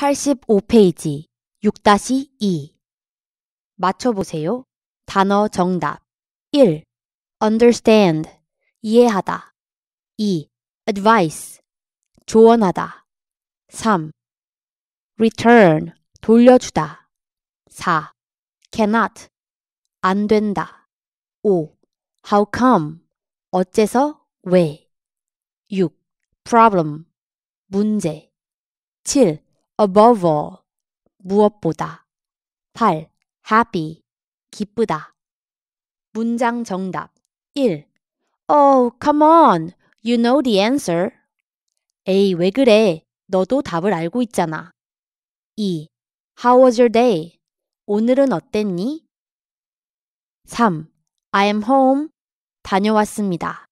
85페이지 6-2 맞춰보세요. 단어 정답 1. understand 이해하다 2. advice 조언하다 3. return 돌려주다 4. cannot 안 된다 5. how come 어째서 왜 6. problem 문제 7. above all, 무엇보다. 8. happy, 기쁘다. 문장 정답 1. Oh, come on. You know the answer. 에이, 왜 그래? 너도 답을 알고 있잖아. 2. How was your day? 오늘은 어땠니? 3. I am home. 다녀왔습니다.